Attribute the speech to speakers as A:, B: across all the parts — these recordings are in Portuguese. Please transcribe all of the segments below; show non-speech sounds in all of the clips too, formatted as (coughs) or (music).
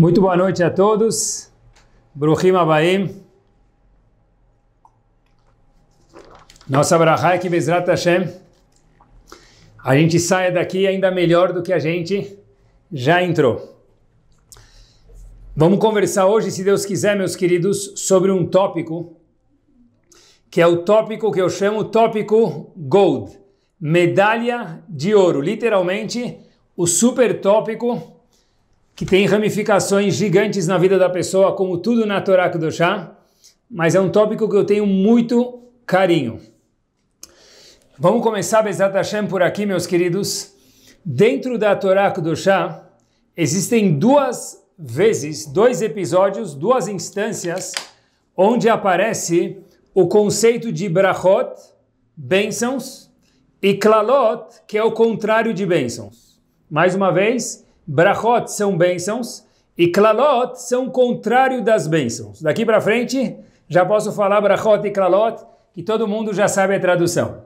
A: Muito boa noite a todos. Bruhim Abaim. Nossa Brahá é que Bezrat Hashem. A gente saia daqui ainda melhor do que a gente já entrou. Vamos conversar hoje, se Deus quiser, meus queridos, sobre um tópico que é o tópico que eu chamo tópico gold, medalha de ouro, literalmente o super tópico que tem ramificações gigantes na vida da pessoa, como tudo na Torá Kudoshá, mas é um tópico que eu tenho muito carinho. Vamos começar, Bezat Hashem, por aqui, meus queridos. Dentro da Torá Kudoshá, existem duas vezes, dois episódios, duas instâncias, onde aparece o conceito de brachot, bênçãos, e klalot, que é o contrário de bênçãos. Mais uma vez, brachot são bênçãos e klalot são contrário das bênçãos. Daqui para frente, já posso falar brachot e klalot, que todo mundo já sabe a tradução.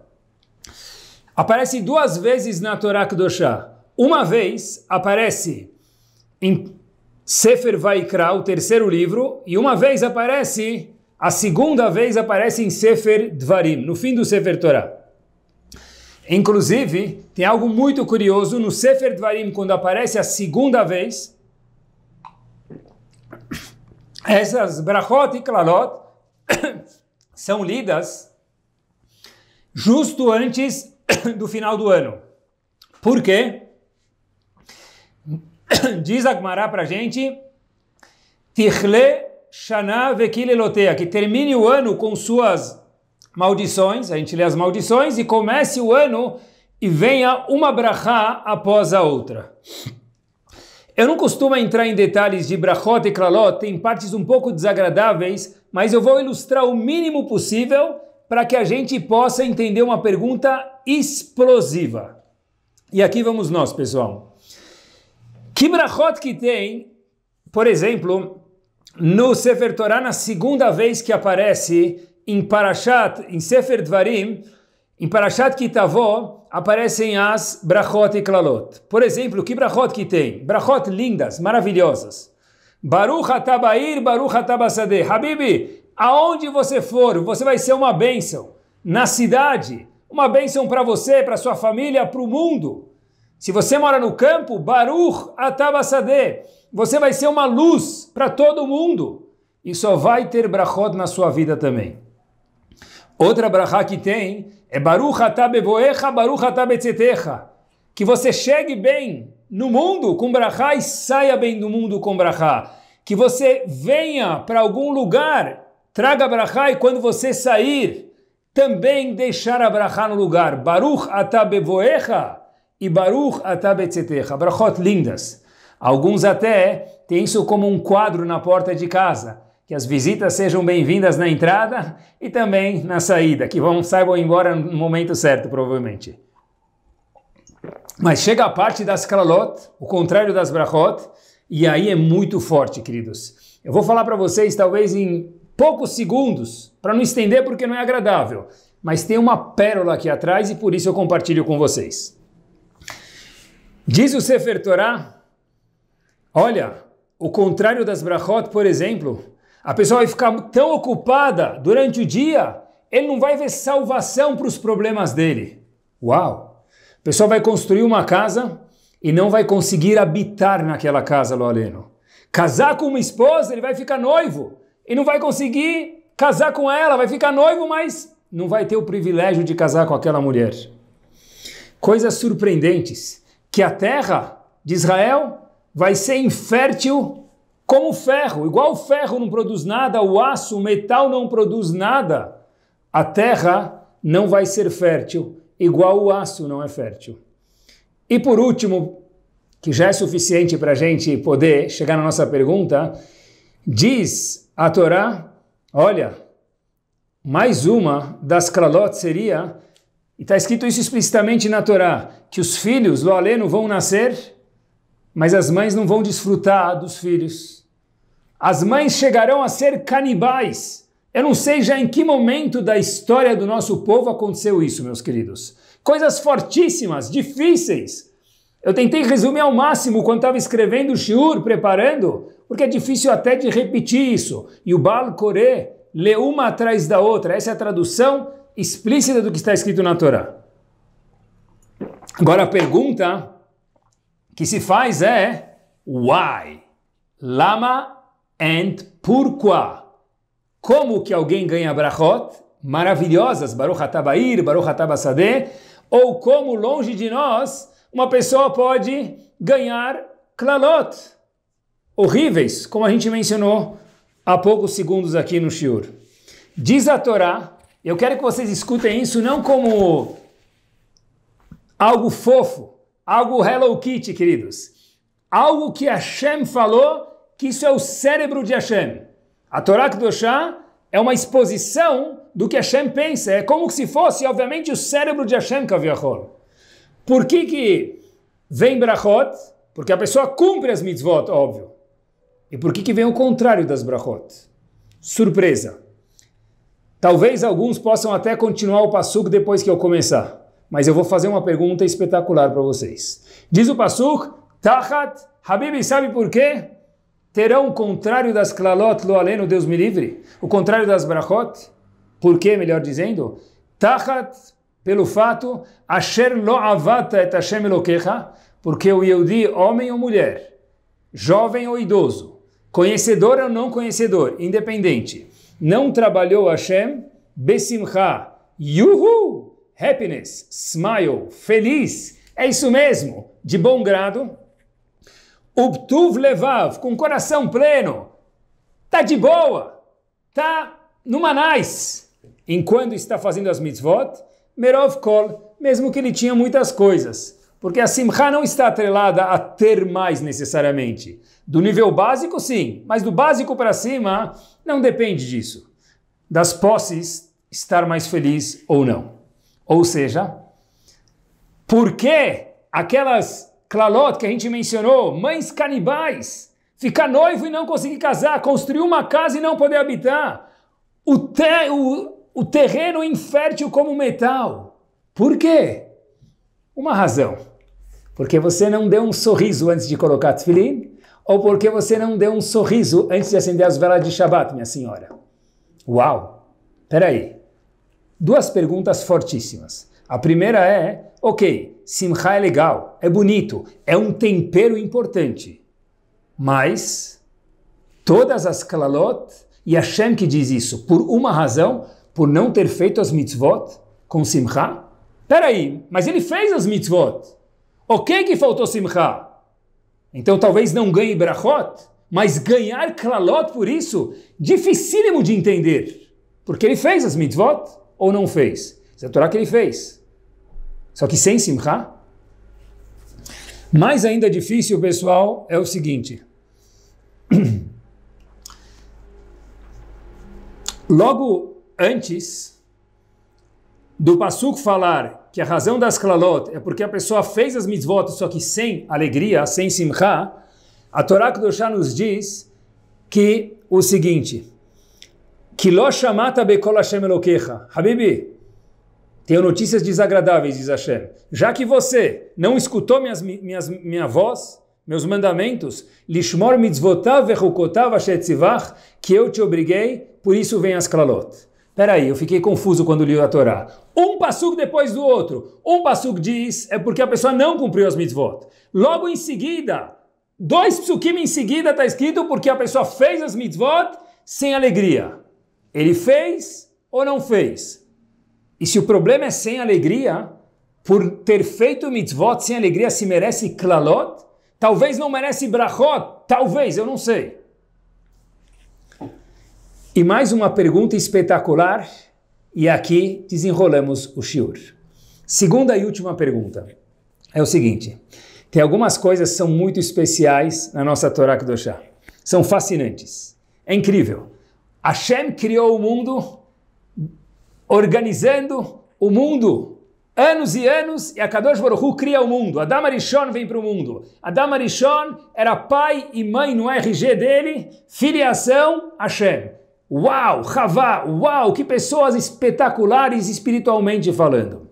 A: Aparece duas vezes na Torá Kedoshá. Uma vez aparece em Sefer Vaikra, o terceiro livro, e uma vez aparece, a segunda vez aparece em Sefer Dvarim, no fim do Sefer Torah. Inclusive, tem algo muito curioso no Sefer Dvarim, quando aparece a segunda vez, essas brachot e klalot (coughs) são lidas justo antes (coughs) do final do ano. Por quê? (coughs) Diz Agmará para a gente, Tichle Shana Vekilelotea, que termine o ano com suas maldições, a gente lê as maldições e comece o ano e venha uma brachá após a outra. Eu não costumo entrar em detalhes de brachot e klalot, tem partes um pouco desagradáveis, mas eu vou ilustrar o mínimo possível para que a gente possa entender uma pergunta explosiva. E aqui vamos nós, pessoal. Que brachot que tem, por exemplo, no Sefer Torah, na segunda vez que aparece em Parashat, em Sefer Dvarim, em Parashat Kitavó, aparecem as brachot e klalot. Por exemplo, que brachot que tem? Brachot lindas, maravilhosas. Baruch atabair, Baruch atabasadeh. Habibi, aonde você for, você vai ser uma bênção. Na cidade, uma bênção para você, para sua família, para o mundo. Se você mora no campo, Baruch atabasadeh. Você vai ser uma luz para todo mundo. E só vai ter brachot na sua vida também. Outra brachá que tem é Baruch Atabevoecha, Baruch Atabetzetecha. Que você chegue bem no mundo com brachá e saia bem do mundo com brachá. Que você venha para algum lugar, traga brachá e quando você sair, também deixar a brachá no lugar. Baruch Atabevoecha e Baruch Atabetzetecha. Brachot lindas. Alguns até têm isso como um quadro na porta de casa que as visitas sejam bem-vindas na entrada e também na saída, que vão saibam embora no momento certo, provavelmente. Mas chega a parte das kralot, o contrário das brachot, e aí é muito forte, queridos. Eu vou falar para vocês, talvez em poucos segundos, para não estender porque não é agradável, mas tem uma pérola aqui atrás e por isso eu compartilho com vocês. Diz o Sefer Torah, olha, o contrário das brachot, por exemplo, a pessoa vai ficar tão ocupada durante o dia, ele não vai ver salvação para os problemas dele. Uau! A pessoa vai construir uma casa e não vai conseguir habitar naquela casa, Loaleno. Casar com uma esposa, ele vai ficar noivo e não vai conseguir casar com ela, vai ficar noivo, mas não vai ter o privilégio de casar com aquela mulher. Coisas surpreendentes que a terra de Israel vai ser infértil como o ferro, igual o ferro não produz nada, o aço, o metal não produz nada, a terra não vai ser fértil, igual o aço não é fértil. E por último, que já é suficiente para a gente poder chegar na nossa pergunta, diz a Torá, olha, mais uma das Kralot seria, e está escrito isso explicitamente na Torá, que os filhos, Loaleno aleno, vão nascer, mas as mães não vão desfrutar dos filhos. As mães chegarão a ser canibais. Eu não sei já em que momento da história do nosso povo aconteceu isso, meus queridos. Coisas fortíssimas, difíceis. Eu tentei resumir ao máximo quando estava escrevendo o shiur, preparando, porque é difícil até de repetir isso. E o Bal Coré lê uma atrás da outra. Essa é a tradução explícita do que está escrito na Torá. Agora a pergunta que se faz é: why? Lama and porquê? Como que alguém ganha brachot maravilhosas, Baruch Atabair, Baruch Atabasadeh, ou como longe de nós uma pessoa pode ganhar klalot, horríveis, como a gente mencionou há poucos segundos aqui no Shiur. Diz a Torá, eu quero que vocês escutem isso não como algo fofo, algo Hello Kitty, queridos. Algo que Hashem falou que isso é o cérebro de Hashem. A Torá Kedoshá é uma exposição do que Hashem pensa. É como se fosse, obviamente, o cérebro de Hashem Kaviahor. Por que, que vem brachot? Porque a pessoa cumpre as mitzvot, óbvio. E por que, que vem o contrário das brachot? Surpresa. Talvez alguns possam até continuar o pasuk depois que eu começar. Mas eu vou fazer uma pergunta espetacular para vocês. Diz o pasuk, Tachat, Habib, sabe por quê? terão o contrário das klalot lo aleno, Deus me livre, o contrário das brachot, por quê, melhor dizendo, tachat, pelo fato, asher lo avata et Hashem elokecha, porque o Yehudi, homem ou mulher, jovem ou idoso, conhecedor ou não conhecedor, independente, não trabalhou Hashem, besimcha, yuhu, happiness, smile, feliz, é isso mesmo, de bom grado, Ubtuv Levav, com coração pleno, tá de boa, tá numa nice, enquanto está fazendo as mitzvot, Merov Kol, mesmo que ele tinha muitas coisas, porque a simcha não está atrelada a ter mais necessariamente. Do nível básico, sim, mas do básico para cima, não depende disso. Das posses, estar mais feliz ou não. Ou seja, por que aquelas Clalot que a gente mencionou, mães canibais, ficar noivo e não conseguir casar, construir uma casa e não poder habitar, o, te, o, o terreno infértil como metal. Por quê? Uma razão. Porque você não deu um sorriso antes de colocar tefilim, ou porque você não deu um sorriso antes de acender as velas de Shabat, minha senhora. Uau! Peraí. Duas perguntas fortíssimas. A primeira é, ok, simcha é legal, é bonito, é um tempero importante, mas todas as klalot e Hashem que diz isso, por uma razão, por não ter feito as mitzvot com simcha? Peraí, mas ele fez as mitzvot. Ok que faltou simcha. Então talvez não ganhe brachot, mas ganhar klalot por isso, dificílimo de entender. Porque ele fez as mitzvot ou não fez? Isso é a Torá que ele fez. Só que sem simcha. Mais ainda difícil, pessoal, é o seguinte. (clears throat) Logo antes do Passuco falar que a razão das klalot é porque a pessoa fez as mitzvot, só que sem alegria, sem simcha, a Torá Chá nos diz que o seguinte, que lo shamata bekol Hashem Elokecha. Habibi, tenho notícias desagradáveis, diz Hashem. Já que você não escutou minhas, minhas, minha voz, meus mandamentos, lishmor mitzvotav vechukotav ashetzivach, que eu te obriguei, por isso vem as klalot. Peraí, eu fiquei confuso quando li a Torá. Um passuk depois do outro. Um passuk diz é porque a pessoa não cumpriu as mitzvot. Logo em seguida, dois psukim em seguida está escrito porque a pessoa fez as mitzvot sem alegria. Ele fez ou não fez? E se o problema é sem alegria, por ter feito mitzvot sem alegria se merece klalot? Talvez não merece brachot, talvez, eu não sei. E mais uma pergunta espetacular, e aqui desenrolamos o shiur. Segunda e última pergunta é o seguinte: tem algumas coisas que são muito especiais na nossa Torá Kedoshá. São fascinantes. É incrível. Hashem criou o mundo organizando o mundo. Anos e anos, e a Kadosh Baruch Hu cria o mundo. Adam Arishon vem para o mundo. Adam Arishon era pai e mãe no RG dele, filiação Hashem. Uau, Havá, uau, que pessoas espetaculares espiritualmente falando.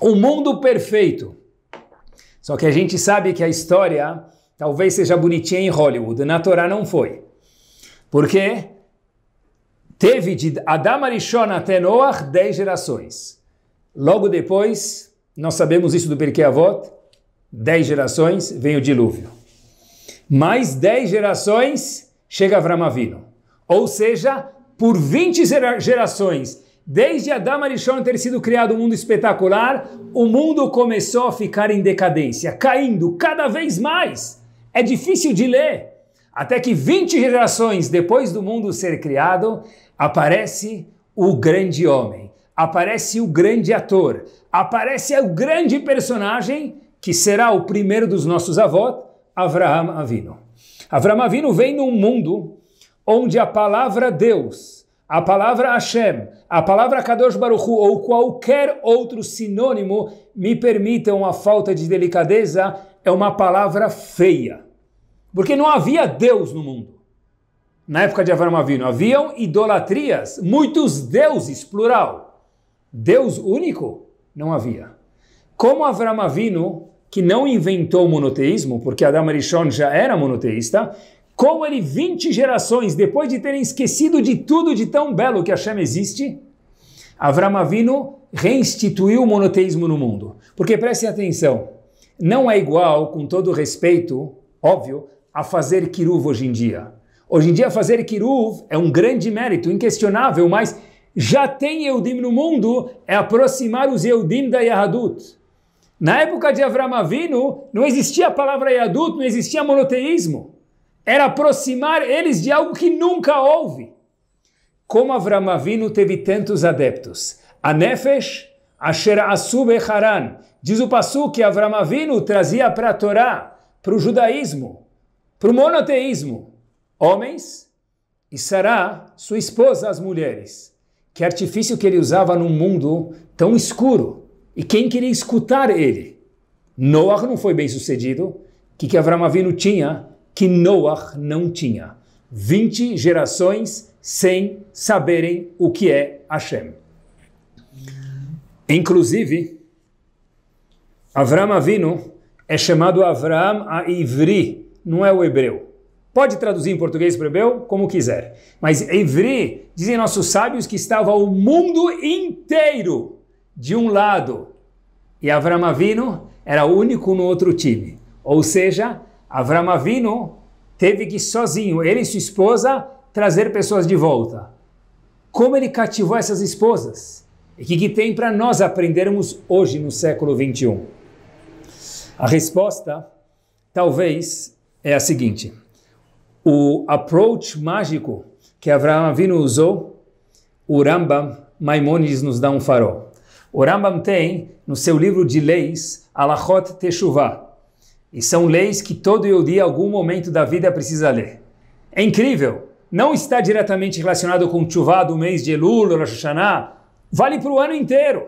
A: O um mundo perfeito. Só que a gente sabe que a história talvez seja bonitinha em Hollywood, na Torá não foi. Por quê? Teve de Adam Arishon até Noah 10 gerações. Logo depois, nós sabemos isso do Pirkei Avot, 10 gerações, vem o dilúvio. Mais 10 gerações, chega Avram Avino. Ou seja, por 20 gerações, desde Adam Arishon ter sido criado um mundo espetacular, o mundo começou a ficar em decadência, caindo cada vez mais. É difícil de ler. Até que 20 gerações depois do mundo ser criado, aparece o grande homem, aparece o grande ator, aparece o grande personagem que será o primeiro dos nossos avós, Avraham Avino. Avraham Avino vem num mundo onde a palavra Deus, a palavra Hashem, a palavra Kadosh Baruch Hu, ou qualquer outro sinônimo, me permitam a falta de delicadeza, é uma palavra feia. Porque não havia Deus no mundo na época de Avram Avinu? Haviam idolatrias, muitos deuses, plural. Deus único? Não havia. Como Avram Avinu, que não inventou o monoteísmo, porque Adam Arishon já era monoteísta, como ele 20 gerações depois de terem esquecido de tudo de tão belo que a Hashem existe, Avram Avinu reinstituiu o monoteísmo no mundo. Porque prestem atenção, não é igual, com todo respeito, óbvio, a fazer kiruv hoje em dia. Hoje em dia fazer Kiruv é um grande mérito, inquestionável, mas já tem Eudim no mundo, é aproximar os Eudim da Yahadut. Na época de Avram Avinu, não existia a palavra Yahadut, não existia monoteísmo. Era aproximar eles de algo que nunca houve. Como Avram Avinu teve tantos adeptos? A Nefesh, Asher Asub Haran. Diz o Passu que Avram Avinu trazia para a Torá, para o judaísmo, para o monoteísmo homens, e Sará, sua esposa, as mulheres. Que artifício que ele usava num mundo tão escuro. E quem queria escutar ele? Noah não foi bem sucedido. O que, que Avram Avinu tinha? Que Noah não tinha. 20 gerações sem saberem o que é Hashem. Inclusive, Avram Avinu é chamado Avram a Ivri, não é o hebreu. Pode traduzir em português para o hebreu como quiser. Mas Evri, dizem nossos sábios, que estava o mundo inteiro de um lado e Avram Avinu era único no outro time. Ou seja, Avram Avinu teve que sozinho, ele e sua esposa, trazer pessoas de volta. Como ele cativou essas esposas? E o que, que tem para nós aprendermos hoje no século 21? A resposta, talvez, é a seguinte o approach mágico que Avraham Avinu usou, o Rambam Maimonides nos dá um farol. O Rambam tem, no seu livro de leis, Alachot Teshuvah, e são leis que todo Yehudi, em algum momento da vida, precisa ler. É incrível! Não está diretamente relacionado com o Tshuvah do mês de Elul, Rosh Hashanah, vale para o ano inteiro.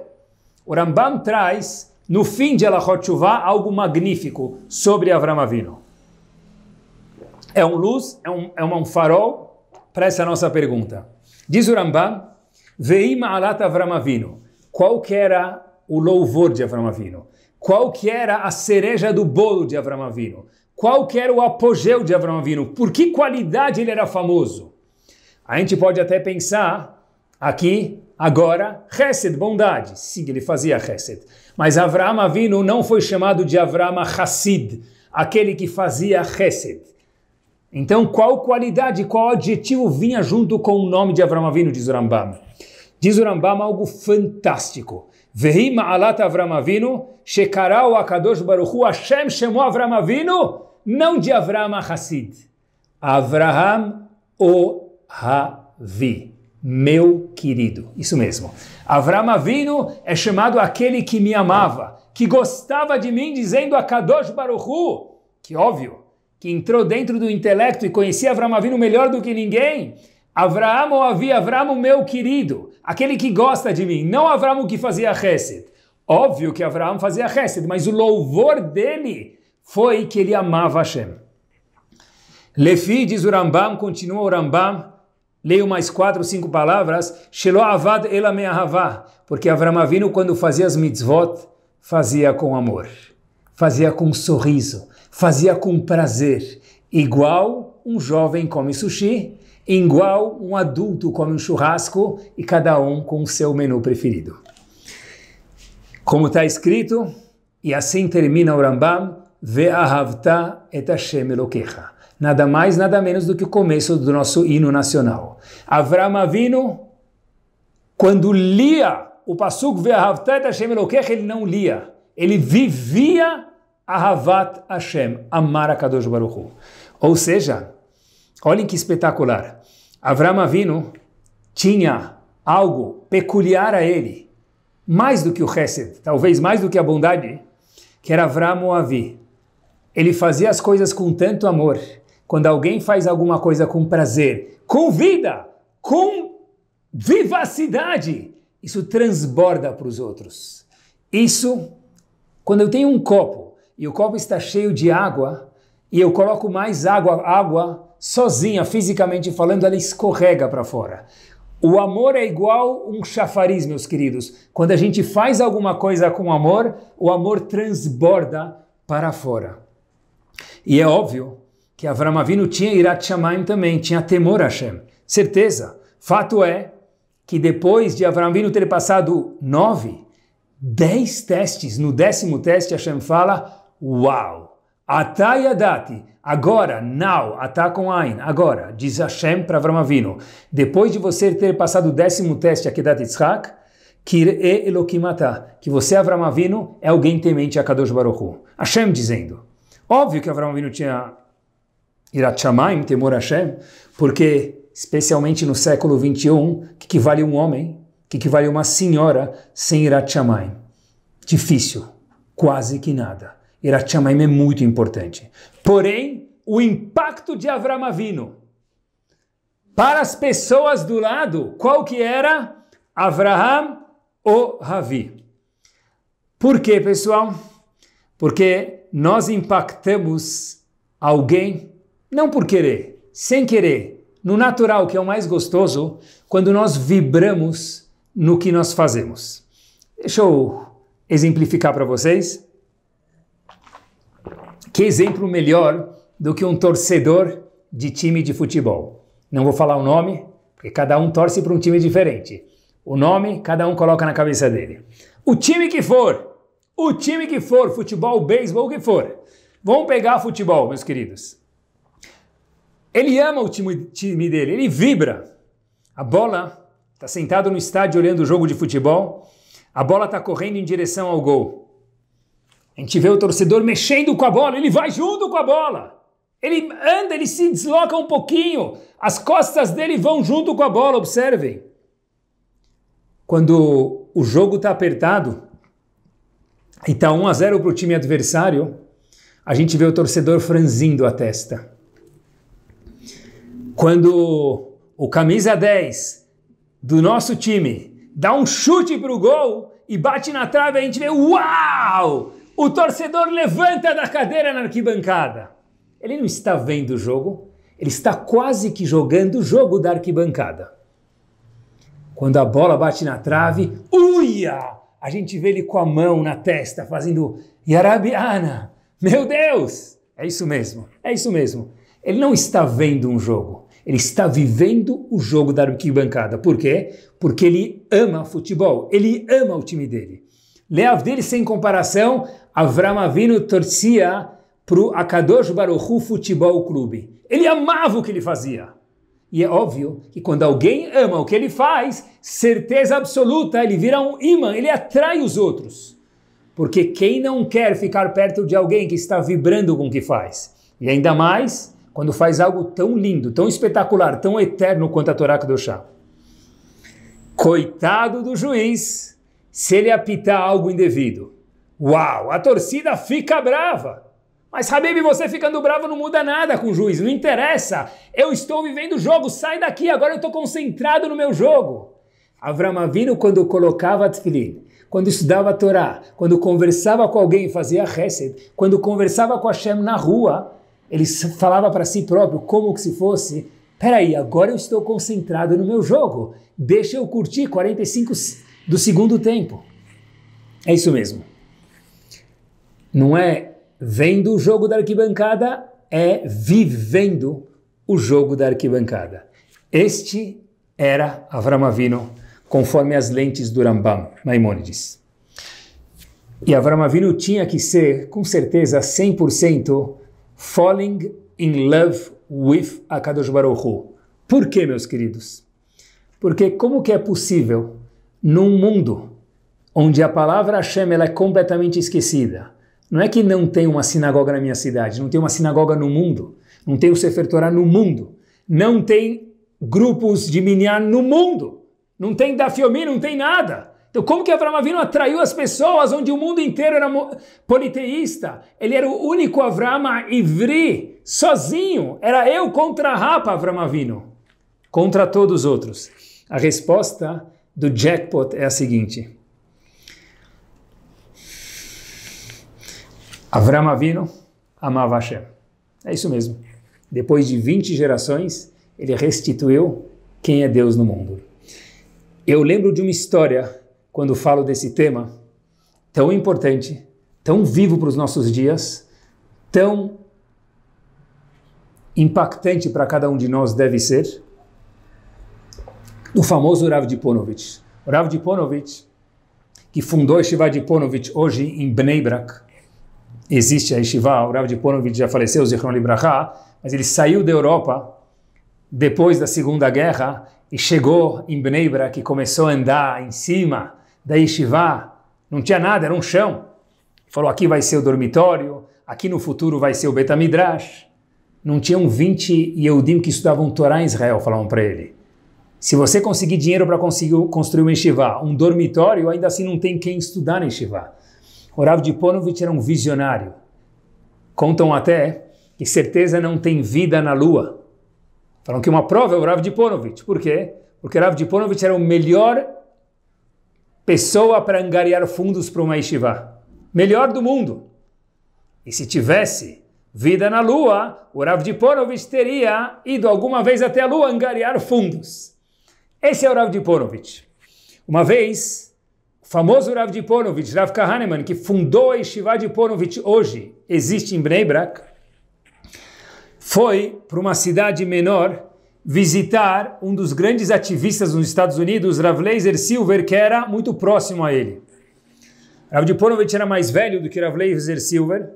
A: O Rambam traz, no fim de Alachot Tshuvah, algo magnífico sobre Avram Avinu é um luz, é um, é um farol para essa nossa pergunta. Diz o Rambam, Veima alata Avramavino. Qual que era o louvor de Avramavino? Qual que era a cereja do bolo de Avramavino? Qual que era o apogeu de Avramavino? Por que qualidade ele era famoso? A gente pode até pensar aqui, agora, Hesed, bondade. Sim, ele fazia Hesed. Mas Avramavino não foi chamado de Avrama Hassid, aquele que fazia Hesed. Então, qual qualidade, qual adjetivo vinha junto com o nome de Avram Avinu, diz o Rambam? Diz o Rambam algo fantástico. Vehima alata Avram Avinu, shekará Akadosh Baruchu, Hashem chamou Avram Avinu, não de Avram Hassid. Avraham o Havi, meu querido. Isso mesmo. Avram Avinu é chamado aquele que me amava, que gostava de mim, dizendo akadosh Baruchu, que óbvio, que entrou dentro do intelecto e conhecia Avramavino Avinu melhor do que ninguém, Avram ou Avi, Avram, meu querido, aquele que gosta de mim, não Avram que fazia Hesed. Óbvio que Avram fazia Hesed, mas o louvor dele foi que ele amava Hashem. Lefi, diz o Rambam, continua o Rambam, leio mais quatro, cinco palavras, Shelo Avad Elameahavá, porque Avramavino Avinu, quando fazia as mitzvot, fazia com amor, fazia com um sorriso, Fazia com prazer, igual um jovem come sushi, igual um adulto come um churrasco e cada um com o seu menu preferido. Como está escrito, e assim termina o Rambam, Ve'ahavta et Hashem Elokecha. Nada mais, nada menos do que o começo do nosso hino nacional. Avram Avinu, quando lia o Passuk Ve'ahavta et Hashem Elokecha, ele não lia. Ele vivia Ahavat Hashem, amar a Kadosh Baruch Ou seja, olhem que espetacular. Avram Avinu tinha algo peculiar a ele, mais do que o Chesed, talvez mais do que a bondade, que era Avram Avi. Ele fazia as coisas com tanto amor. Quando alguém faz alguma coisa com prazer, com vida, com vivacidade, isso transborda para os outros. Isso, quando eu tenho um copo e o copo está cheio de água, e eu coloco mais água, água sozinha, fisicamente falando, ela escorrega para fora. O amor é igual um chafariz, meus queridos. Quando a gente faz alguma coisa com amor, o amor transborda para fora. E é óbvio que Avram Avinu tinha Irat Shamaim também, tinha temor a Hashem. Certeza. Fato é que depois de Avram Avinu ter passado nove, dez testes, no décimo teste Hashem fala, Uau! Atayadati, agora, now, atá com Ain, agora, diz Hashem para Avramavino, Depois de você ter passado o décimo teste aqui da Kir e Elokimata, que você, Avramavino é alguém temente a Kadosh Baruch Hu. Hashem dizendo. Óbvio que Avramavino tinha Irat temor a Hashem, porque, especialmente no século 21, que que vale um homem, que que vale uma senhora sem Irat Difícil, quase que nada. Irachamaim é muito importante. Porém, o impacto de Avram Avino para as pessoas do lado, qual que era? Avraham ou Ravi. Por quê, pessoal? Porque nós impactamos alguém não por querer, sem querer, no natural, que é o mais gostoso, quando nós vibramos no que nós fazemos. Deixa eu exemplificar para vocês. Que exemplo melhor do que um torcedor de time de futebol? Não vou falar o nome, porque cada um torce para um time diferente. O nome, cada um coloca na cabeça dele. O time que for, o time que for, futebol, beisebol, o que for. Vamos pegar futebol, meus queridos. Ele ama o time, time dele, ele vibra. A bola está sentado no estádio olhando o jogo de futebol, a bola está correndo em direção ao gol. A gente vê o torcedor mexendo com a bola, ele vai junto com a bola. Ele anda, ele se desloca um pouquinho, as costas dele vão junto com a bola, observem. Quando o jogo está apertado e está 1 a 0 para o time adversário, a gente vê o torcedor franzindo a testa. Quando o camisa 10 do nosso time dá um chute para o gol e bate na trave, a gente vê: Uau! O torcedor levanta da cadeira na arquibancada. Ele não está vendo o jogo, ele está quase que jogando o jogo da arquibancada. Quando a bola bate na trave, uia! A gente vê ele com a mão na testa, fazendo Yarabiana. Meu Deus! É isso mesmo, é isso mesmo. Ele não está vendo um jogo, ele está vivendo o jogo da arquibancada. Por quê? Porque ele ama futebol, ele ama o time dele. Leavdil sem comparação, Avram Avinu torcia para o Akadosh Baruchu Futebol Clube. Ele amava o que ele fazia. E é óbvio que quando alguém ama o que ele faz, certeza absoluta, ele vira um imã, ele atrai os outros. Porque quem não quer ficar perto de alguém que está vibrando com o que faz? E ainda mais quando faz algo tão lindo, tão espetacular, tão eterno quanto a Torá Kedoshá. Coitado do juiz se ele apitar algo indevido, uau, a torcida fica brava. Mas Habib, você ficando bravo não muda nada com o juiz, não interessa. Eu estou vivendo o jogo, sai daqui, agora eu estou concentrado no meu jogo. Avram Avinu, quando colocava tefilin, quando estudava a Torá, quando conversava com alguém, fazia chesed, quando conversava com Hashem na rua, ele falava para si próprio, como que se fosse, peraí, agora eu estou concentrado no meu jogo, deixa eu curtir 45 do segundo tempo. É isso mesmo. Não é vendo o jogo da arquibancada, é vivendo o jogo da arquibancada. Este era Avram Avinu, conforme as lentes do Rambam, Maimonides. E Avram Avinu tinha que ser, com certeza, 100% falling in love with Akadosh Baruch Hu. Por quê, meus queridos? Porque como que é possível num mundo onde a palavra Hashem ela é completamente esquecida. Não é que não tem uma sinagoga na minha cidade, não tem uma sinagoga no mundo, não tem o Sefer Torah no mundo, não tem grupos de minyan no mundo, não tem Dafiomi, não tem nada. Então como que Avram Avinu atraiu as pessoas onde o mundo inteiro era politeísta? Ele era o único Avram Ivri, sozinho, era eu contra a rapa Avram Avinu, contra todos os outros. A resposta do jackpot é a seguinte. Avram Avino amava Hashem. É isso mesmo. Depois de 20 gerações, ele restituiu quem é Deus no mundo. Eu lembro de uma história, quando falo desse tema, tão importante, tão vivo para os nossos dias, tão impactante para cada um de nós deve ser, do famoso Rav Diponovich. O Rav Diponovich, que fundou a Yeshiva Diponovich hoje em Bnei Brak, existe a Yeshiva, o Rav Diponovich já faleceu, Zichron Libraha, mas ele saiu da Europa depois da Segunda Guerra e chegou em Bnei Brak e começou a andar em cima da Yeshiva, não tinha nada, era um chão. Falou, aqui vai ser o dormitório, aqui no futuro vai ser o Betamidrash. Não tinham 20 Yehudim que estudavam Torá em Israel, falavam para ele. Se você conseguir dinheiro para conseguir construir uma yeshiva, um dormitório, ainda assim não tem quem estudar na yeshiva. Orav Diponovich era um visionário. Contam até que certeza não tem vida na Lua. Falam que uma prova é o Rav Diponovich. Por quê? Porque Rav Diponovich era o melhor pessoa para angariar fundos para uma yeshiva. Melhor do mundo. E se tivesse vida na Lua, o Rav Diponovich teria ido alguma vez até a Lua angariar fundos. Esse é o Rav de Uma vez, o famoso Rav de Rav Kahaneman, que fundou a Yeshiva de hoje, existe em Bnei Brak, foi para uma cidade menor visitar um dos grandes ativistas nos Estados Unidos, Rav Laser Silver, que era muito próximo a ele. Rav de era mais velho do que Rav Laser Silver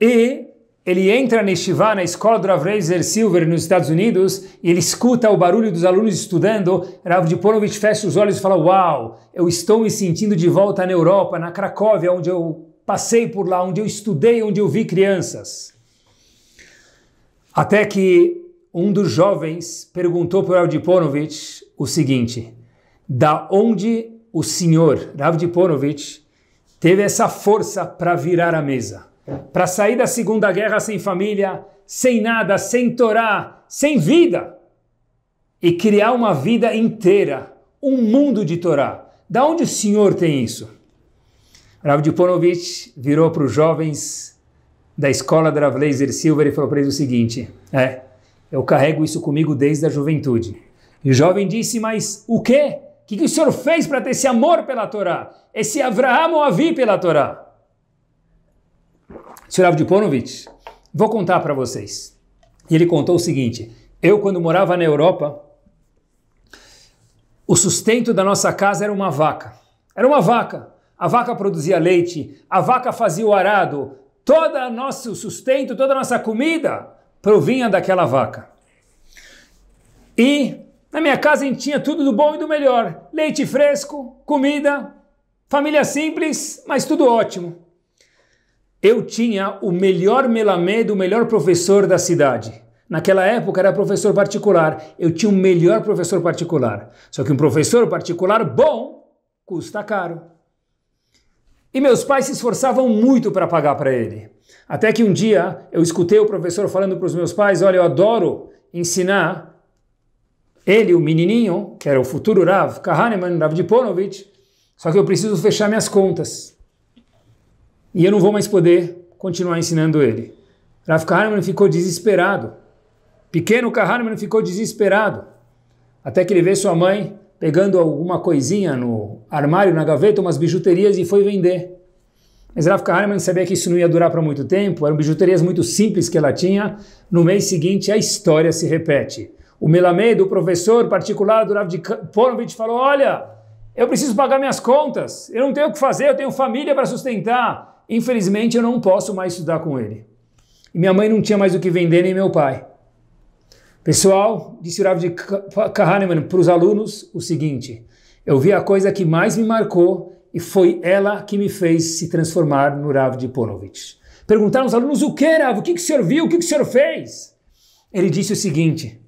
A: e ele entra na Yeshiva, na escola do Rav Reiser Silver nos Estados Unidos, e ele escuta o barulho dos alunos estudando, Rav Diponovich fecha os olhos e fala, uau, eu estou me sentindo de volta na Europa, na Cracóvia, onde eu passei por lá, onde eu estudei, onde eu vi crianças. Até que um dos jovens perguntou para o Rav Diponovich o seguinte, da onde o senhor, Rav Diponovich, teve essa força para virar a mesa? para sair da Segunda Guerra sem família, sem nada, sem Torá, sem vida e criar uma vida inteira, um mundo de Torá. Da onde o senhor tem isso? Rav Diponovich virou para os jovens da escola da Laser Silver e falou para eles o seguinte: É, eu carrego isso comigo desde a juventude. E o jovem disse: Mas o quê? O que, que o senhor fez para ter esse amor pela Torá? Esse Avraham Avi pela Torá? Sr. Avdiponovich, vou contar para vocês. E ele contou o seguinte: eu, quando morava na Europa, o sustento da nossa casa era uma vaca. Era uma vaca. A vaca produzia leite, a vaca fazia o arado. Todo o nosso sustento, toda a nossa comida provinha daquela vaca. E na minha casa a gente tinha tudo do bom e do melhor: leite fresco, comida, família simples, mas tudo ótimo eu tinha o melhor melamed, o melhor professor da cidade. Naquela época era professor particular. Eu tinha o melhor professor particular. Só que um professor particular bom custa caro. E meus pais se esforçavam muito para pagar para ele. Até que um dia eu escutei o professor falando para os meus pais: Olha, eu adoro ensinar ele, o menininho, que era o futuro Rav Kahaneman, Rav Diponovich, só que eu preciso fechar minhas contas e eu não vou mais poder continuar ensinando ele. Rav Kahneman ficou desesperado. Pequeno Kahneman ficou desesperado. Até que ele vê sua mãe pegando alguma coisinha no armário, na gaveta, umas bijuterias e foi vender. Mas Rav Kahneman sabia que isso não ia durar para muito tempo, eram bijuterias muito simples que ela tinha. No mês seguinte, a história se repete. O Melamed, o professor particular do Rav de Porovitch, falou: Olha, eu preciso pagar minhas contas, eu não tenho o que fazer, eu tenho família para sustentar, Infelizmente, eu não posso mais estudar com ele. E minha mãe não tinha mais o que vender, nem meu pai. Pessoal, disse o Rav de Kahneman para os alunos o seguinte: eu vi a coisa que mais me marcou e foi ela que me fez se transformar no Rav de Ponovitch. Perguntaram os alunos: o que, Rav? O que, que o senhor viu? O que, que o senhor fez? Ele disse o seguinte: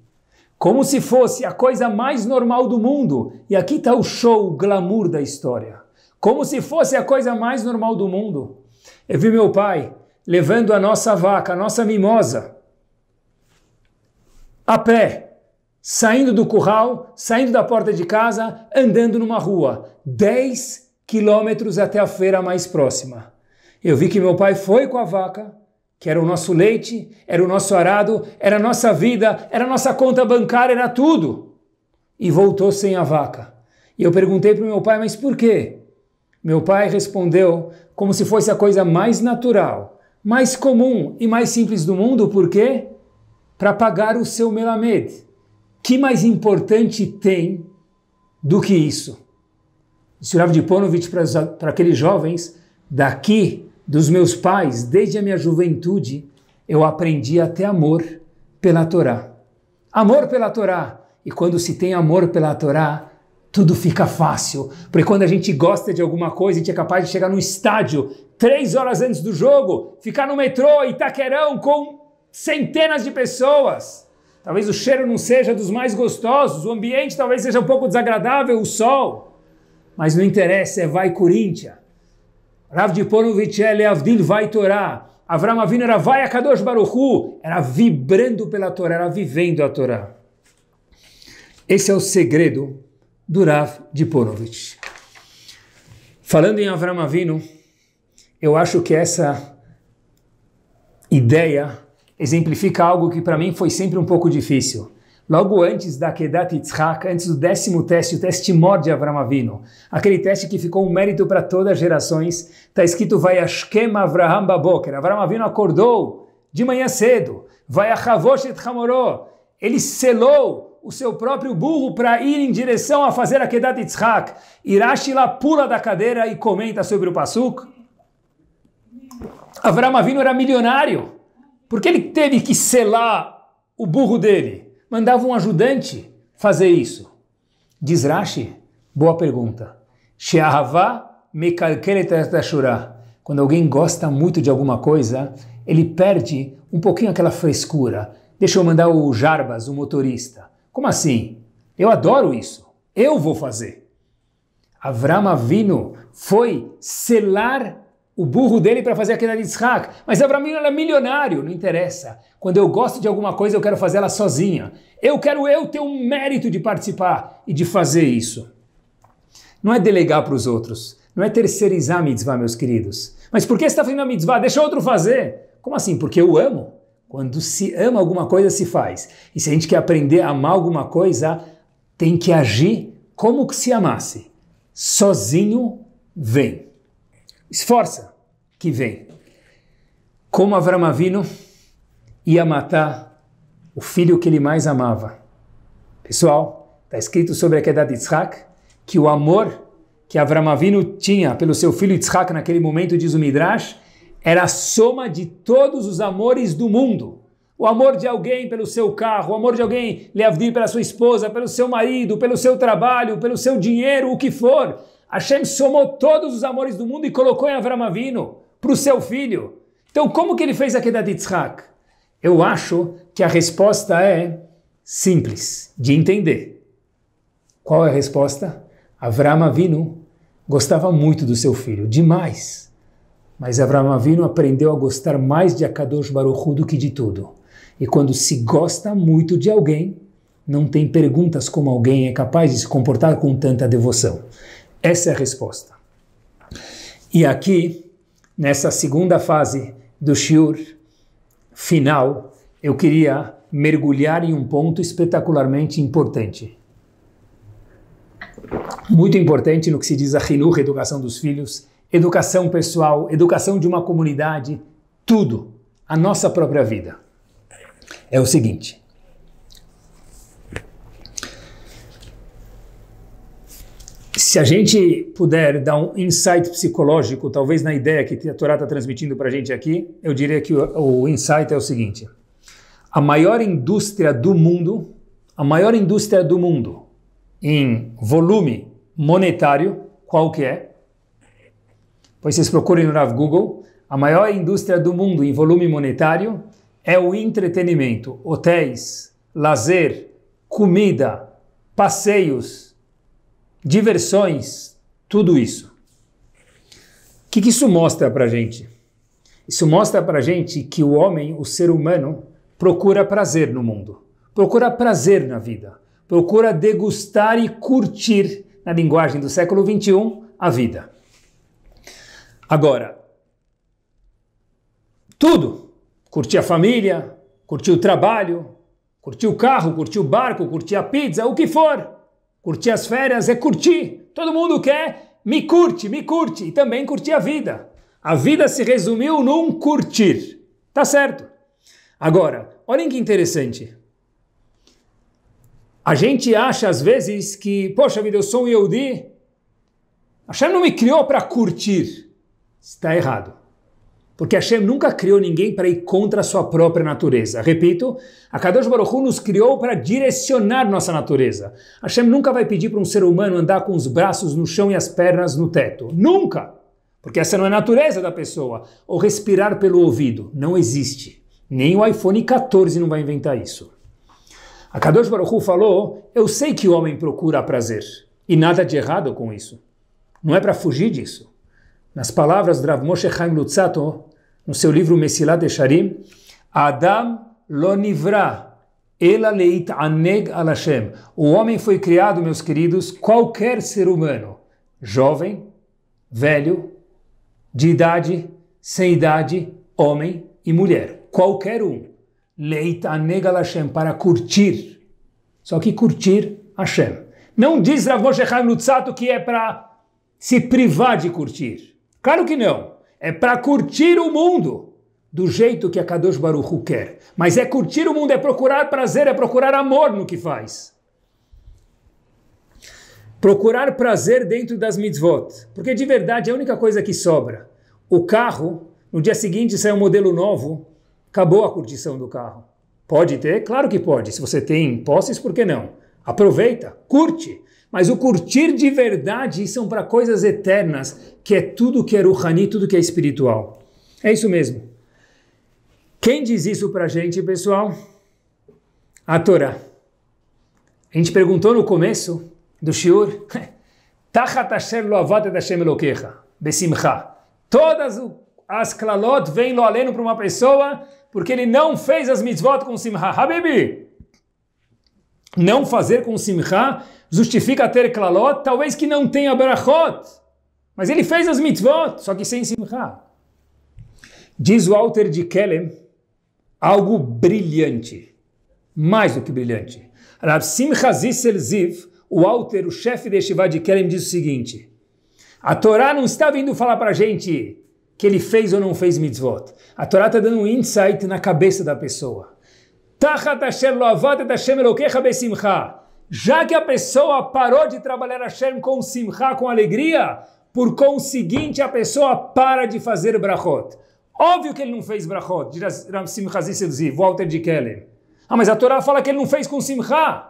A: como se fosse a coisa mais normal do mundo, e aqui está o show, o glamour da história. Como se fosse a coisa mais normal do mundo. Eu vi meu pai levando a nossa vaca, a nossa mimosa, a pé, saindo do curral, saindo da porta de casa, andando numa rua, 10 quilômetros até a feira mais próxima. Eu vi que meu pai foi com a vaca, que era o nosso leite, era o nosso arado, era a nossa vida, era a nossa conta bancária, era tudo. E voltou sem a vaca. E eu perguntei para o meu pai, mas por quê? Meu pai respondeu como se fosse a coisa mais natural, mais comum e mais simples do mundo, por quê? Para pagar o seu melamed. Que mais importante tem do que isso? Disse Rav Diponovitch para aqueles jovens, daqui, dos meus pais, desde a minha juventude, eu aprendi até amor pela Torá. Amor pela Torá. E quando se tem amor pela Torá, tudo fica fácil. Porque quando a gente gosta de alguma coisa, a gente é capaz de chegar no estádio três horas antes do jogo, ficar no metrô Itaquerão com centenas de pessoas. Talvez o cheiro não seja dos mais gostosos, o ambiente talvez seja um pouco desagradável, o sol. Mas não interessa, é vai Corinthians. Rav de Ponovitch Avdil vai Torá. Avram Viner era vai a Kadosh Baruchu. Era vibrando pela Torá, era vivendo a Torá. Esse é o segredo Durav de Porovitch. Falando em Avram Avinu, eu acho que essa ideia exemplifica algo que para mim foi sempre um pouco difícil. Logo antes da Kedat Yitzhak, antes do décimo teste, o teste mor de Avram Avinu, aquele teste que ficou um mérito para todas as gerações, está escrito vai Vayashkem Avraham Baboker. Avram Avinu acordou de manhã cedo. vai a Et Hamoró. Ele selou o seu próprio burro para ir em direção a fazer a Kedat Yitzhak. Irashi lá pula da cadeira e comenta sobre o Pasuk. Avram Avinu era milionário. Por que ele teve que selar o burro dele? Mandava um ajudante fazer isso. Diz Rashi, boa pergunta. Quando alguém gosta muito de alguma coisa, ele perde um pouquinho aquela frescura. Deixa eu mandar o Jarbas, o motorista. Como assim? Eu adoro isso. Eu vou fazer. Avram Avino foi selar o burro dele para fazer de Yitzhak. Mas Avram era milionário, não interessa. Quando eu gosto de alguma coisa, eu quero fazer ela sozinha. Eu quero eu ter um mérito de participar e de fazer isso. Não é delegar para os outros. Não é terceirizar a mitzvah, meus queridos. Mas por que você está fazendo a mitzvah? Deixa outro fazer. Como assim? Porque eu amo. Quando se ama alguma coisa, se faz. E se a gente quer aprender a amar alguma coisa, tem que agir como que se amasse. Sozinho vem. Esforça que vem. Como Avram Avino ia matar o filho que ele mais amava. Pessoal, está escrito sobre a queda de Yitzhak que o amor que Avram tinha pelo seu filho Yitzhak naquele momento, diz o Midrash, era a soma de todos os amores do mundo. O amor de alguém pelo seu carro, o amor de alguém, Leavdi, pela sua esposa, pelo seu marido, pelo seu trabalho, pelo seu dinheiro, o que for. Hashem somou todos os amores do mundo e colocou em Avram Avinu, para o seu filho. Então, como que ele fez a queda de Yitzhak? Eu acho que a resposta é simples de entender. Qual é a resposta? Avram Avinu gostava muito do seu filho, demais. Mas Avram Avinu aprendeu a gostar mais de Akadosh Baruchu do que de tudo. E quando se gosta muito de alguém, não tem perguntas como alguém é capaz de se comportar com tanta devoção. Essa é a resposta. E aqui, nessa segunda fase do Shiur final, eu queria mergulhar em um ponto espetacularmente importante. Muito importante no que se diz a Hinuch, educação dos filhos, educação pessoal, educação de uma comunidade, tudo, a nossa própria vida. É o seguinte: se a gente puder dar um insight psicológico, talvez na ideia que a Torá está transmitindo para a gente aqui, eu diria que o, o insight é o seguinte: a maior indústria do mundo, a maior indústria do mundo em volume monetário, qual que é? Depois vocês procurem no Rav Google. A maior indústria do mundo em volume monetário é o entretenimento. Hotéis, lazer, comida, passeios, diversões, tudo isso. O que, que isso mostra para gente? Isso mostra para gente que o homem, o ser humano, procura prazer no mundo, procura prazer na vida, procura degustar e curtir, na linguagem do século 21, a vida. Agora, tudo, curtir a família, curtir o trabalho, curtir o carro, curtir o barco, curtir a pizza, o que for. Curtir as férias é curtir. Todo mundo quer me curte, me curte e também curtir a vida. A vida se resumiu num curtir. Tá certo? Agora, olhem que interessante. A gente acha às vezes que, poxa vida, eu sou um Yehudi. achar não me criou para curtir está errado. Porque Hashem nunca criou ninguém para ir contra a sua própria natureza. Repito, a Kadosh Baruch Hu nos criou para direcionar nossa natureza. Hashem nunca vai pedir para um ser humano andar com os braços no chão e as pernas no teto. Nunca! Porque essa não é a natureza da pessoa. Ou respirar pelo ouvido. Não existe. Nem o iPhone 14 não vai inventar isso. A Kadosh Baruch Hu falou, eu sei que o homem procura prazer. E nada de errado com isso. Não é para fugir disso nas palavras de Rav Moshe Chaim Lutzato, no seu livro Mesilat Echarim, Adam nivra ela leit aneg al Hashem. O homem foi criado, meus queridos, qualquer ser humano, jovem, velho, de idade, sem idade, homem e mulher, qualquer um. Leit aneg al Hashem, para curtir. Só que curtir Hashem. Não diz Rav Moshe Chaim Lutzato que é para se privar de curtir. Claro que não. É para curtir o mundo do jeito que a Kadosh Baruchu quer. Mas é curtir o mundo, é procurar prazer, é procurar amor no que faz. Procurar prazer dentro das mitzvot. Porque de verdade é a única coisa que sobra. O carro, no dia seguinte sai um modelo novo, acabou a curtição do carro. Pode ter? Claro que pode. Se você tem posses, por que não? Aproveita, curte. Mas o curtir de verdade são é para coisas eternas, que é tudo que é Ruhani, tudo que é espiritual. É isso mesmo. Quem diz isso para a gente, pessoal? A Torá. A gente perguntou no começo do Shiur, (laughs) besimcha. Todas as klalot vêm lo aleno para uma pessoa, porque ele não fez as mitzvot com simcha. Habibi, não fazer com simcha justifica ter klalot, talvez que não tenha berachot. Mas ele fez as mitzvot, só que sem simcha. Diz Walter de Kellem algo brilhante, mais do que brilhante. Rav Simcha Zissel Ziv, o Walter, o chefe de Shiva de Kellem, diz o seguinte, a Torá não está vindo falar para a gente que ele fez ou não fez mitzvot. A Torá está dando um insight na cabeça da pessoa. Já que a pessoa parou de trabalhar Hashem com simcha, com alegria, por conseguinte a pessoa para de fazer brachot. Óbvio que ele não fez brachot, diz Simchazi Seduzi, Walter de Keller. Ah, mas a Torá fala que ele não fez com simcha.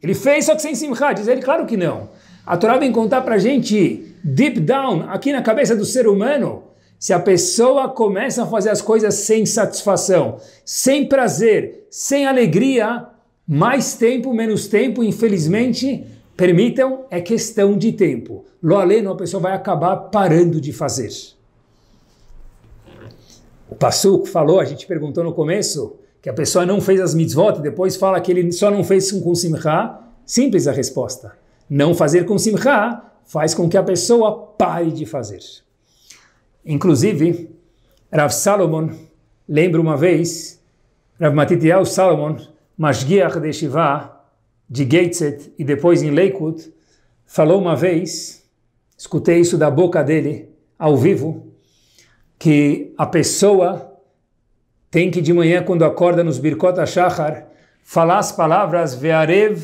A: Ele fez só que sem simcha. Diz ele, claro que não. A Torá vem contar a gente, deep down, aqui na cabeça do ser humano, se a pessoa começa a fazer as coisas sem satisfação, sem prazer, sem alegria, mais tempo, menos tempo, infelizmente, permitam, é questão de tempo. Lo aleno, a pessoa vai acabar parando de fazer. O Passuco falou, a gente perguntou no começo, que a pessoa não fez as mitzvot e depois fala que ele só não fez com simcha. Simples a resposta. Não fazer com simcha faz com que a pessoa pare de fazer. Inclusive, Rav Salomon, lembra uma vez, Rav Matityahu Salomon, Mashgiach de Shiva, de Gateset e depois em Lakewood, falou uma vez, escutei isso da boca dele, ao vivo, que a pessoa tem que de manhã, quando acorda nos Birkot HaShachar, falar as palavras Ve'arev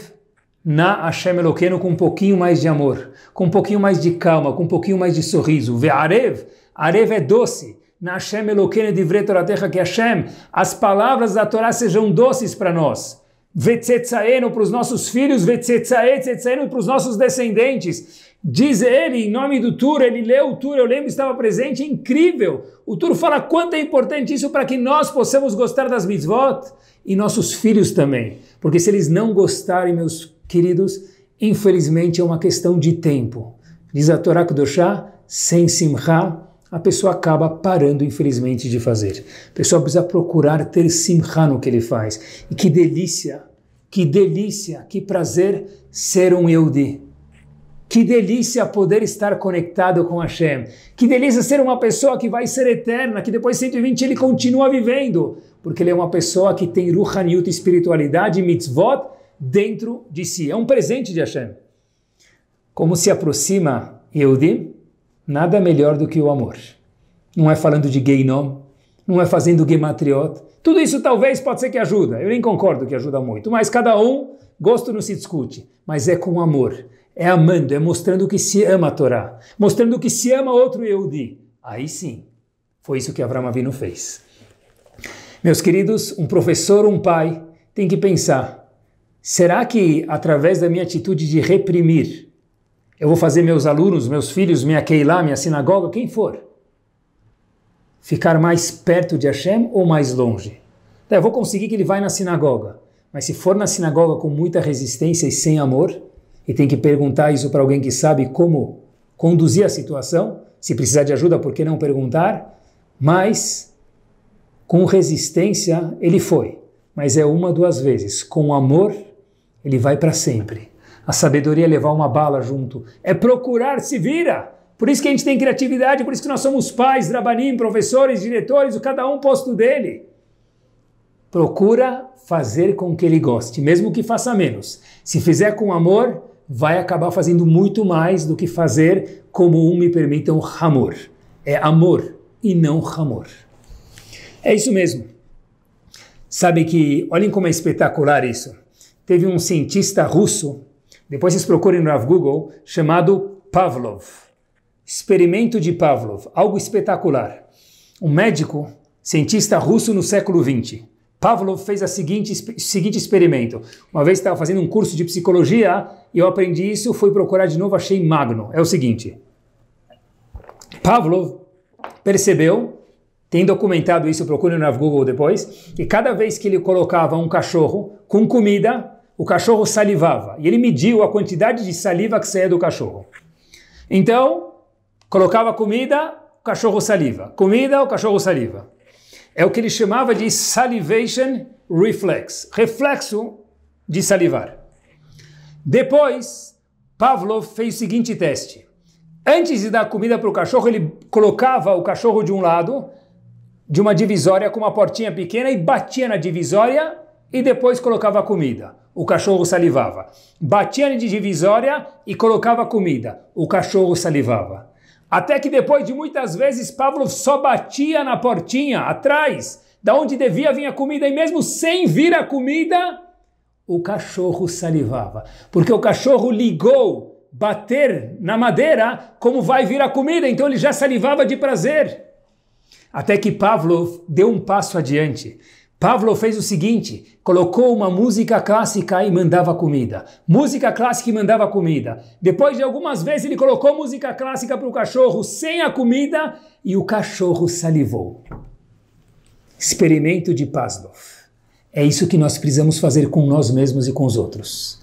A: na Hashem Eloqueno com um pouquinho mais de amor, com um pouquinho mais de calma, com um pouquinho mais de sorriso. Ve'arev Arev é doce. Na Eloquene de terra que Hashem, as palavras da Torá sejam doces para nós. Vetzetzaenu para os nossos filhos, Vetzetzaenu para os nossos descendentes. Diz ele, em nome do Tur, ele leu o Tur, eu lembro, estava presente, incrível. O Tur fala quanto é importante isso para que nós possamos gostar das mitzvot e nossos filhos também. Porque se eles não gostarem, meus queridos, infelizmente é uma questão de tempo. Diz a Torá Kudoshá, sem simchá, a pessoa acaba parando, infelizmente, de fazer. A pessoa precisa procurar ter simcha no que ele faz. E que delícia, que delícia, que prazer ser um Yehudi. Que delícia poder estar conectado com Hashem. Que delícia ser uma pessoa que vai ser eterna, que depois de 120 ele continua vivendo. Porque ele é uma pessoa que tem Ruhaniut, espiritualidade, mitzvot, dentro de si. É um presente de Hashem. Como se aproxima Yehudi? Nada melhor do que o amor. Não é falando de gay não, não é fazendo gematriota. Tudo isso talvez pode ser que ajuda. Eu nem concordo que ajuda muito, mas cada um gosto não se discute, mas é com amor. É amando, é mostrando que se ama a Torá, mostrando que se ama outro Yehudi. Aí sim, foi isso que Avram Avinu fez. Meus queridos, um professor, um pai, tem que pensar: será que através da minha atitude de reprimir eu vou fazer meus alunos, meus filhos, minha Keilah, minha sinagoga, quem for, ficar mais perto de Hashem ou mais longe? Tá, eu vou conseguir que ele vá na sinagoga, mas se for na sinagoga com muita resistência e sem amor, e tem que perguntar isso para alguém que sabe como conduzir a situação, se precisar de ajuda, por que não perguntar? Mas com resistência ele foi, mas é uma, duas vezes. Com amor, ele vai para sempre. A sabedoria é levar uma bala junto, é procurar se vira. Por isso que a gente tem criatividade, por isso que nós somos pais, drabanim, professores, diretores, o cada um posto dele. Procura fazer com que ele goste, mesmo que faça menos. Se fizer com amor, vai acabar fazendo muito mais do que fazer como um me permitam amor. É amor e não ramor. É isso mesmo. Sabe que, olhem como é espetacular isso. Teve um cientista russo depois vocês procurem no Google, chamado Pavlov. Experimento de Pavlov, algo espetacular. Um médico, cientista russo no século XX. Pavlov fez o seguinte, seguinte experimento. Uma vez estava fazendo um curso de psicologia e eu aprendi isso, fui procurar de novo, achei magno. É o seguinte: Pavlov percebeu, tem documentado isso, procure no Google depois, que cada vez que ele colocava um cachorro com comida, o cachorro salivava. E ele mediu a quantidade de saliva que saía do cachorro. Então, colocava comida, o cachorro saliva. Comida, o cachorro saliva. É o que ele chamava de salivation reflex reflexo de salivar. Depois, Pavlov fez o seguinte teste. Antes de dar comida para o cachorro, ele colocava o cachorro de um lado de uma divisória com uma portinha pequena e batia na divisória e depois colocava comida. O cachorro salivava. Batia de divisória e colocava comida. O cachorro salivava. Até que depois de muitas vezes Pavlov só batia na portinha atrás, da onde devia vir a comida e mesmo sem vir a comida, o cachorro salivava, porque o cachorro ligou bater na madeira como vai vir a comida, então ele já salivava de prazer. Até que Pavlov deu um passo adiante. Pavlo fez o seguinte: colocou uma música clássica e mandava comida. Música clássica e mandava comida. Depois de algumas vezes, ele colocou música clássica para o cachorro sem a comida e o cachorro salivou. Experimento de Pavlov. É isso que nós precisamos fazer com nós mesmos e com os outros.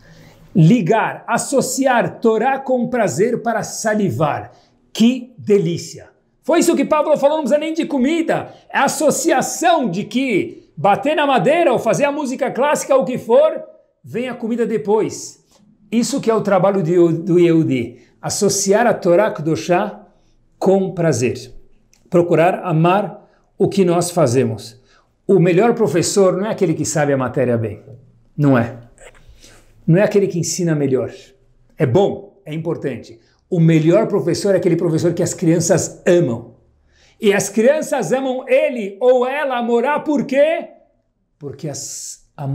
A: Ligar, associar Torá com prazer para salivar. Que delícia! Foi isso que Pavlo falou, não precisa nem de comida. É a associação de que bater na madeira ou fazer a música clássica, o que for, vem a comida depois. Isso que é o trabalho do, do Yehudi, associar a Torá chá com prazer. Procurar amar o que nós fazemos. O melhor professor não é aquele que sabe a matéria bem. Não é. Não é aquele que ensina melhor. É bom, é importante. O melhor professor é aquele professor que as crianças amam e as crianças amam ele ou ela morar por quê? Porque as, a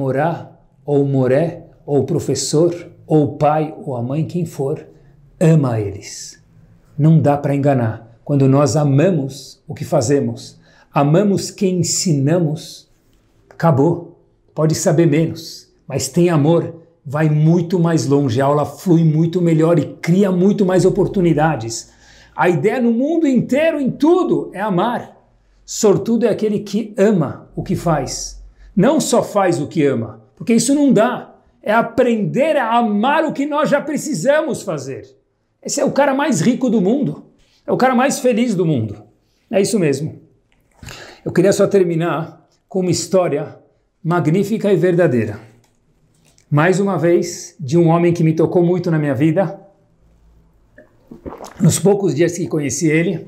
A: ou Moré, ou professor, ou pai, ou a mãe, quem for, ama eles. Não dá para enganar. Quando nós amamos o que fazemos, amamos quem ensinamos, acabou. Pode saber menos, mas tem amor, vai muito mais longe, a aula flui muito melhor e cria muito mais oportunidades a ideia no mundo inteiro, em tudo, é amar. Sortudo é aquele que ama o que faz. Não só faz o que ama, porque isso não dá. É aprender a amar o que nós já precisamos fazer. Esse é o cara mais rico do mundo. É o cara mais feliz do mundo. É isso mesmo. Eu queria só terminar com uma história magnífica e verdadeira. Mais uma vez, de um homem que me tocou muito na minha vida, nos poucos dias que conheci ele,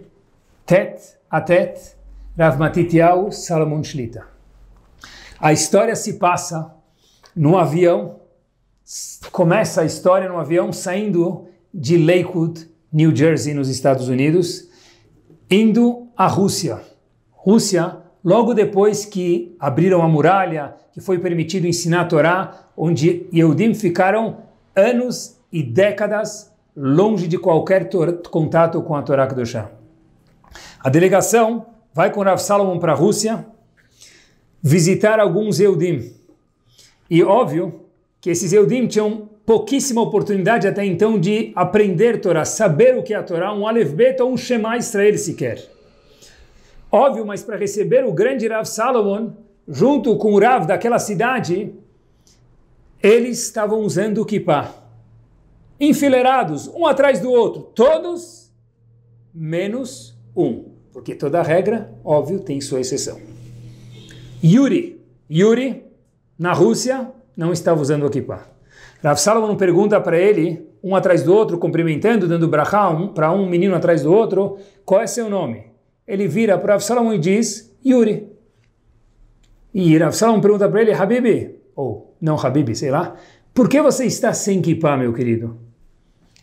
A: Tet a tete, Rav Matityahu Salomon Shlita. A história se passa no avião, começa a história no avião saindo de Lakewood, New Jersey, nos Estados Unidos, indo à Rússia. Rússia, logo depois que abriram a muralha, que foi permitido ensinar a Torá, onde Yehudim ficaram anos e décadas longe de qualquer contato com a Torá Kedoshá. A delegação vai com Rav Salomon para a Rússia visitar alguns Eudim. E óbvio que esses Eudim tinham pouquíssima oportunidade até então de aprender Torá, saber o que é a Torá, um Alef Bet ou um Shema Israel sequer. Óbvio, mas para receber o grande Rav Salomon, junto com o Rav daquela cidade, eles estavam usando o kippah enfileirados, um atrás do outro, todos menos um. Porque toda regra, óbvio, tem sua exceção. Yuri. Yuri, na Rússia, não estava usando o kippah. Rav Salomon pergunta para ele, um atrás do outro, cumprimentando, dando brachá um, para um menino atrás do outro, qual é seu nome? Ele vira para Rav Salomon e diz, Yuri. E Rav Salomon pergunta para ele, Habibi, ou não Habibi, sei lá, por que você está sem kippah, meu querido?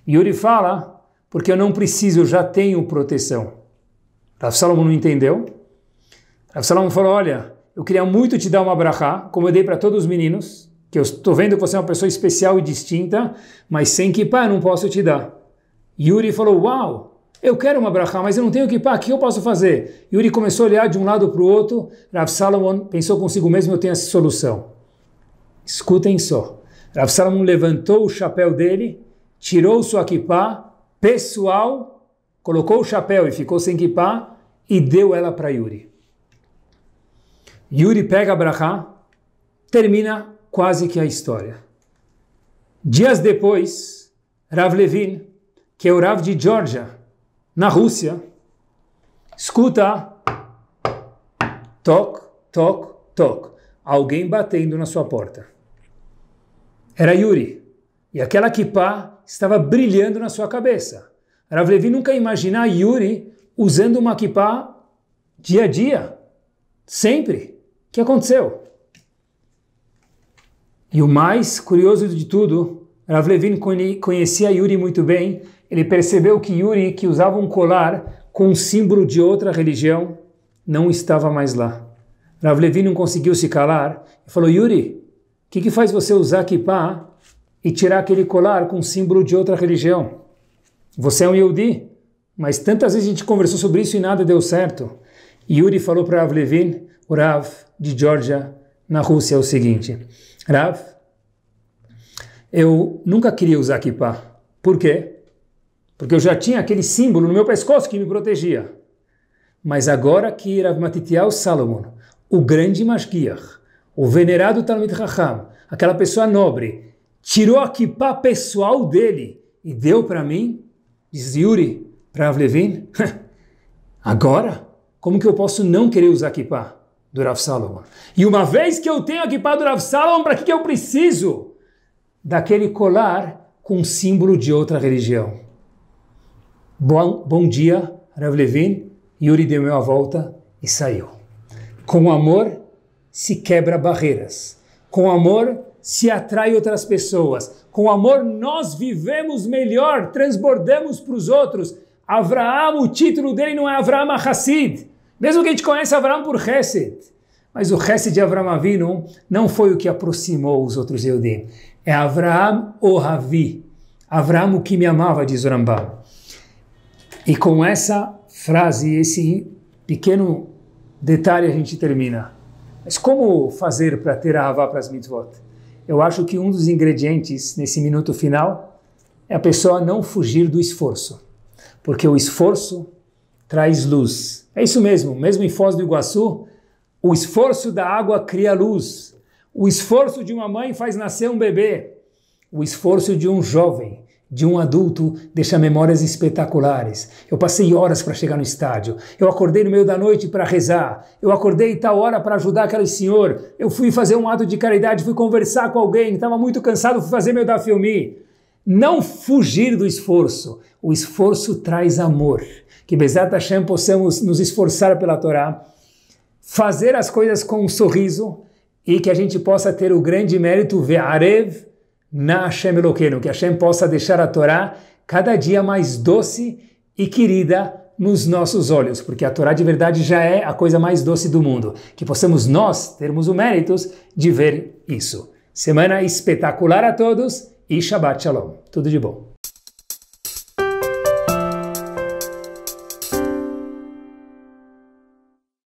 A: Yuri fala, porque eu não preciso, eu já tenho proteção. Rav Salomon não entendeu. Rav Salomon falou, olha, eu queria muito te dar uma brachá, como eu dei para todos os meninos, que eu estou vendo que você é uma pessoa especial e distinta, mas sem kippah não posso te dar. Yuri falou, uau, eu quero uma brachá, mas eu não tenho kippah, o que eu posso fazer? Yuri começou a olhar de um lado para o outro, Rav Salomon pensou consigo mesmo, eu tenho essa solução. Escutem só. Rav Salomon levantou o chapéu dele tirou sua kippah pessoal, colocou o chapéu e ficou sem kippah e deu ela para Yuri. Yuri pega a brachá, termina quase que a história. Dias depois, Rav Levin, que é o Rav de Georgia, na Rússia, escuta toc, toc, toc, alguém batendo na sua porta. Era Yuri, e aquela kippah estava brilhando na sua cabeça. Rav Levi nunca ia imaginar Yuri usando uma kippah dia a dia, sempre. O que aconteceu? E o mais curioso de tudo, Rav Levin conhecia Yuri muito bem. Ele percebeu que Yuri, que usava um colar com um símbolo de outra religião, não estava mais lá. Rav Levin não conseguiu se calar e falou: Yuri, o que, que faz você usar kippah e tirar aquele colar com símbolo de outra religião. Você é um Yehudi, mas tantas vezes a gente conversou sobre isso e nada deu certo. Yuri falou para Rav Levin, o Rav de Georgia, na Rússia, o seguinte: Rav, eu nunca queria usar kippah. Por quê? Porque eu já tinha aquele símbolo no meu pescoço que me protegia. Mas agora que Rav Matityahu Salomon, o grande Mashgiach, o venerado Talmud Raham, aquela pessoa nobre tirou a kippah pessoal dele e deu para mim, diz Yuri, para Avlevin, (laughs) agora, como que eu posso não querer usar a kippah do Rav Salomon? E uma vez que eu tenho a kippah do Rav Salomon, para que, que eu preciso daquele colar com símbolo de outra religião? Bom, bom dia, Rav Levin. Yuri deu a volta e saiu. Com amor se quebra barreiras. Com amor se atrai outras pessoas. Com amor, nós vivemos melhor, transbordamos para os outros. Abraão, o título dele não é Abraão Hassid. Mesmo que a gente conheça Abraão por Hesed. Mas o Hesed de Abraão Avinu não foi o que aproximou os outros Eudim. É Abraão o Ravi. Abraão o que me amava, diz o Rambam. E com essa frase, esse pequeno detalhe a gente termina. Mas como fazer para ter a Havá para as mitzvot? Eu acho que um dos ingredientes nesse minuto final é a pessoa não fugir do esforço, porque o esforço traz luz. É isso mesmo, mesmo em Foz do Iguaçu, o esforço da água cria luz. O esforço de uma mãe faz nascer um bebê. O esforço de um jovem de um adulto deixa memórias espetaculares. Eu passei horas para chegar no estádio. Eu acordei no meio da noite para rezar. Eu acordei tal hora para ajudar aquele senhor. Eu fui fazer um ato de caridade, fui conversar com alguém, estava muito cansado, fui fazer meu da filme. Não fugir do esforço. O esforço traz amor. Que Bezat Hashem possamos nos esforçar pela Torá, fazer as coisas com um sorriso e que a gente possa ter o grande mérito Arev na Hashem Eloqueno, que Hashem possa deixar a Torá cada dia mais doce e querida nos nossos olhos, porque a Torá de verdade já é a coisa mais doce do mundo. Que possamos nós termos o mérito de ver isso. Semana espetacular a todos e Shabbat Shalom. Tudo de bom.